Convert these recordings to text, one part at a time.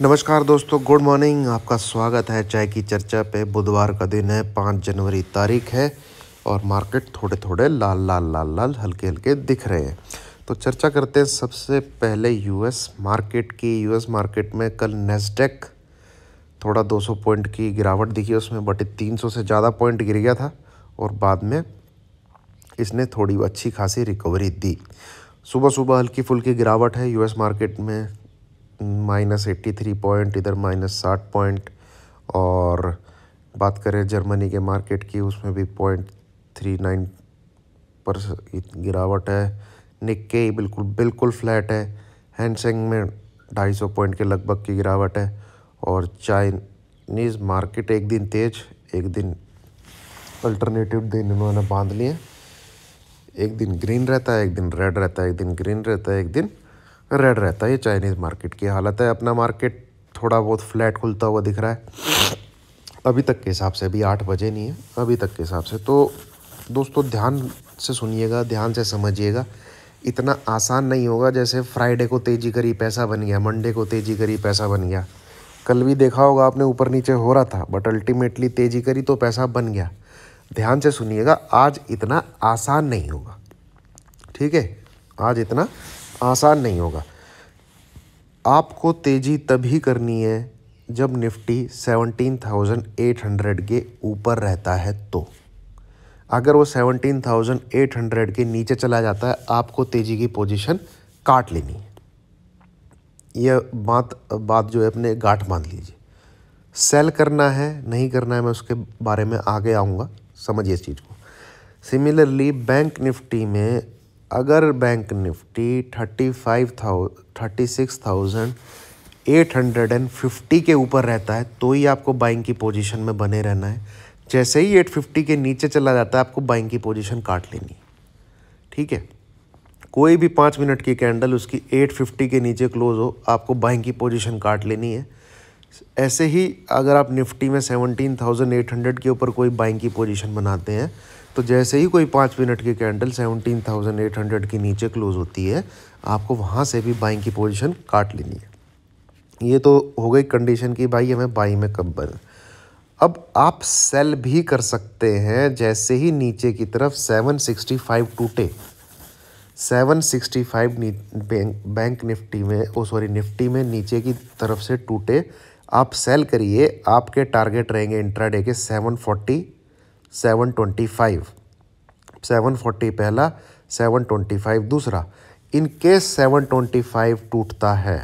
नमस्कार दोस्तों good morning आपका स्वागत है चाय की चर्चा पे बुधवार का दिन है पाँच जनवरी तारीख है और मार्केट थोड़े थोड़े लाल लाल लाल लाल हल्के हल्के दिख रहे हैं तो चर्चा करते हैं सबसे पहले यूएस मार्केट की यूएस मार्केट में कल नेस्डेक थोड़ा 200 पॉइंट की गिरावट दिखी उसमें बट 300 से ज़्यादा पॉइंट गिर गया था और बाद में इसने थोड़ी अच्छी खासी रिकवरी दी सुबह सुबह हल्की फुल्की गिरावट है यूएस मार्केट में माइनस एट्टी थ्री पॉइंट इधर माइनस साठ पॉइंट और बात करें जर्मनी के मार्केट की उसमें भी पॉइंट थ्री नाइन पर गिरावट है निक्के बिल्कुल बिल्कुल फ्लैट है हैंडसेंग में ढाई सौ पॉइंट के लगभग की गिरावट है और चाइनीज़ मार्केट एक दिन तेज एक दिन अल्टरनेटिव दिन इन्होंने बांध लिए एक दिन ग्रीन रहता है एक दिन रेड रहता है एक दिन ग्रीन रहता है एक दिन रेड रहता है ये चाइनीज़ मार्केट की हालत है अपना मार्केट थोड़ा बहुत फ्लैट खुलता हुआ दिख रहा है अभी तक के हिसाब से अभी आठ बजे नहीं है अभी तक के हिसाब से तो दोस्तों ध्यान से सुनिएगा ध्यान से समझिएगा इतना आसान नहीं होगा जैसे फ्राइडे को तेज़ी करी पैसा बन गया मंडे को तेज़ी करी पैसा बन गया कल भी देखा होगा आपने ऊपर नीचे हो रहा था बट अल्टीमेटली तेज़ी करी तो पैसा बन गया ध्यान से सुनिएगा आज इतना आसान नहीं होगा ठीक है आज इतना आसान नहीं होगा आपको तेज़ी तभी करनी है जब निफ्टी 17,800 के ऊपर रहता है तो अगर वो 17,800 के नीचे चला जाता है आपको तेज़ी की पोजीशन काट लेनी है यह बात बात जो है अपने गांठ बांध लीजिए सेल करना है नहीं करना है मैं उसके बारे में आगे आऊँगा समझिए इस चीज़ को सिमिलरली बैंक निफ्टी में अगर bank Nifty thirty five thou thirty six thousand eight hundred and fifty के ऊपर रहता है तो ही आपको बाइंग की पोजीशन में बने रहना है जैसे ही एट फिफ्टी के नीचे चला जाता है आपको बाइंग की पोजीशन काट लेनी ठीक है कोई भी पाँच मिनट की कैंडल उसकी एट फिफ्टी के नीचे क्लोज हो आपको बाइंग की पोजीशन काट लेनी है ऐसे ही अगर आप निफ्टी में सेवनटीन थाउजेंड एट हंड्रेड के ऊपर कोई बाइंग की पोजीशन बनाते हैं तो जैसे ही कोई पाँच मिनट की कैंडल 17,800 के नीचे क्लोज़ होती है आपको वहाँ से भी बाइंग की पोजीशन काट लेनी है ये तो हो गई कंडीशन की भाई हमें बाई में कब बन अब आप सेल भी कर सकते हैं जैसे ही नीचे की तरफ 765 टूटे 765 बैंक, बैंक निफ्टी में ओ सॉरी निफ्टी में नीचे की तरफ से टूटे आप सेल करिए आपके टारगेट रहेंगे इंट्राडे के forty seven twenty five seven forty पहला सेवन ट्वेंटी फाइव दूसरा in case seven twenty five टूटता है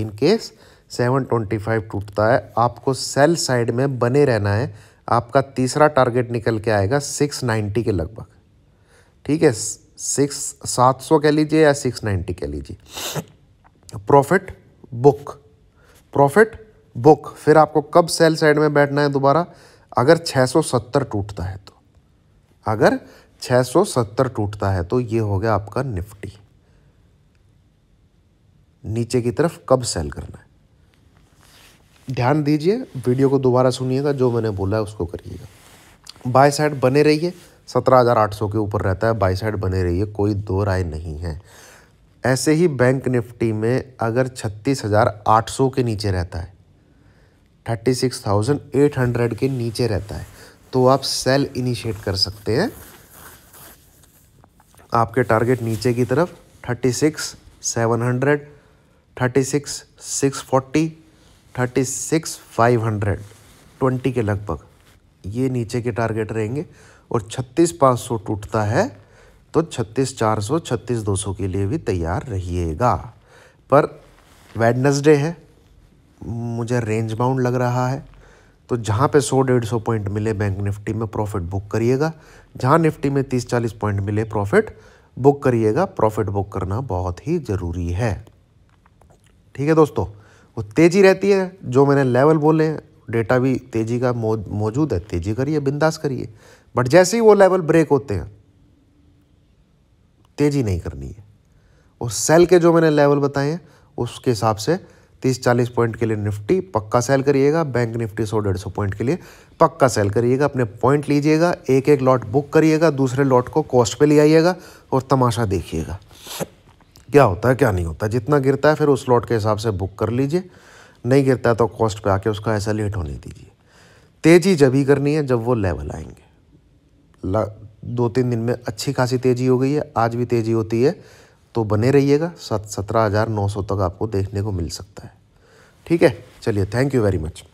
in case seven twenty five टूटता है आपको सेल साइड में बने रहना है आपका तीसरा टारगेट निकल के आएगा सिक्स नाइन्टी के लगभग ठीक है सिक्स सात सौ कह लीजिए या सिक्स नाइन्टी कह लीजिए प्रॉफिट बुक प्रॉफिट बुक फिर आपको कब सेल साइड में बैठना है दोबारा अगर 670 टूटता है तो अगर 670 टूटता है तो ये हो गया आपका निफ्टी नीचे की तरफ कब सेल करना है ध्यान दीजिए वीडियो को दोबारा सुनिएगा जो मैंने बोला है उसको करिएगा बाय साइड बने रहिए सत्रह हज़ार आठ सौ के ऊपर रहता है बाई साइड बने रहिए कोई दो राय नहीं है ऐसे ही बैंक निफ्टी में अगर छत्तीस हज़ार आठ सौ के नीचे रहता है thirty six thousand eight hundred के नीचे रहता है तो आप सेल इनिशिएट कर सकते हैं आपके टारगेट नीचे की तरफ thirty six seven hundred thirty six six forty thirty six five hundred twenty के लगभग ये नीचे के टारगेट रहेंगे और छत्तीस पाँच सौ टूटता है तो छत्तीस चार सौ छत्तीस दो सौ के लिए भी तैयार रहिएगा पर वेडनसडे है मुझे रेंज बाउंड लग रहा है तो जहाँ पे 100 डेढ़ सौ पॉइंट मिले बैंक निफ्टी में प्रॉफिट बुक करिएगा जहाँ निफ्टी में 30 40 पॉइंट मिले प्रॉफिट बुक करिएगा प्रॉफिट बुक करना बहुत ही ज़रूरी है ठीक है दोस्तों वो तेज़ी रहती है जो मैंने लेवल बोले डेटा भी तेज़ी का मौजूद है तेज़ी करिए बिंदास करिए बट जैसे ही वो लेवल ब्रेक होते हैं तेज़ी नहीं करनी है और सेल के जो मैंने लेवल बताए हैं उसके हिसाब से तीस चालीस पॉइंट के लिए निफ्टी पक्का सेल करिएगा बैंक निफ्टी सौ डेढ़ सौ पॉइंट के लिए पक्का सेल करिएगा अपने पॉइंट लीजिएगा एक एक लॉट बुक करिएगा दूसरे लॉट को कॉस्ट पे ले आइएगा और तमाशा देखिएगा क्या होता है क्या नहीं होता जितना गिरता है फिर उस लॉट के हिसाब से बुक कर लीजिए नहीं गिरता है तो कॉस्ट पे आके उसका ऐसा लेट होने दीजिए तेज़ी जब ही करनी है जब वो लेवल आएंगे दो तीन दिन में अच्छी खासी तेज़ी हो गई है आज भी तेज़ी होती है तो बने रहिएगा सत सत्रह हज़ार नौ सौ तक आपको देखने को मिल सकता है ठीक है चलिए थैंक यू वेरी मच